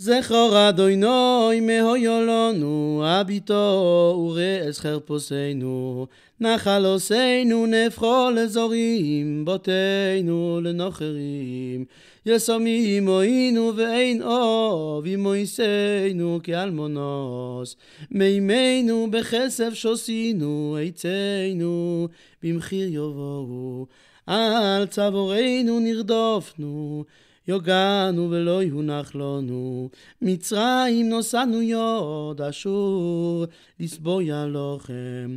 זכור אדוני מהויו לנו, הביטו וראה זכר פוסנו. נחל עושינו נפחו לזורים, בותינו לנוכרים, יסומי עמוינו ואין אוב, עמויסנו כאלמונוס, מימינו בכסף שוסינו, עצינו במחיר יבואו, על צבורנו נרדופנו, יוגענו ולא יונח לנו, מצרים נוסענו יוד אשור, לסבויה לכם.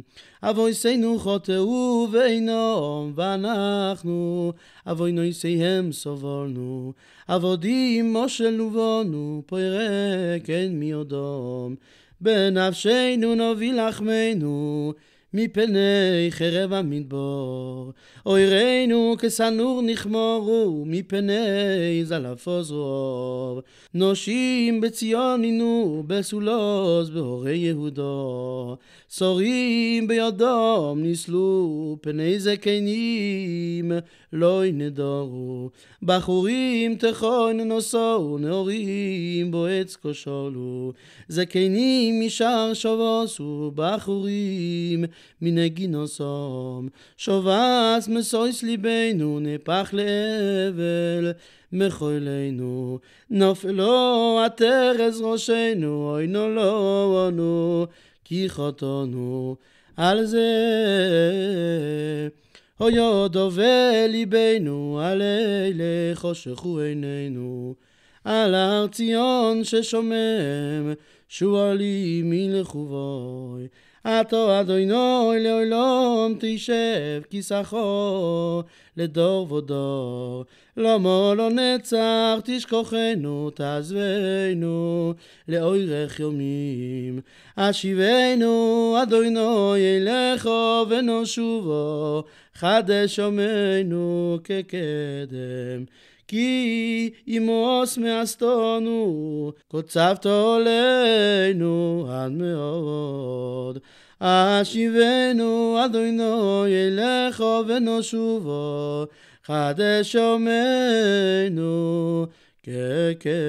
שינו חוטאו ואינום, ואנחנו, אבוי נויסיהם סבולנו, עבודים מושל ובונו, פרק אין מי אודום. בנפשנו נוביל לחמנו, מפני חרב המדבור. אוי ראינו כסנור נכמורו, מפני זלף עוזרוב. נושים בציון הינו, בסולוז בהורי יהודו. סורים בידום נסלו, פני זקנים לא ינדורו. בחורים תכון נוסעו, נאורים בועץ כושלו. זקנים משער שבוסו, בחורים מיני גינוסום. שובס מסויס ליבנו, נהפך לאבל. מחולנו, נופלו עטרס ראשנו, אוי לא עונו כי חטאנו על זה. אוי אוי דובה ליבנו, על עלי לחושך עינינו. על הר ציון ששומם, שועלי מלכובוי. עתו אדוני לעולם תשב כיסחו לדור ודור. למה לא נצח תשכוחנו תעזבנו לאורך יומים. אשיבנו אדוני אלכו ונושובו חדש עמנו כקדם. כי ימוס מאסתונו, קוצבת עולנו עד מאוד. אשיבנו אדונו ילכו ונושובו, חדש עומנו כקדם.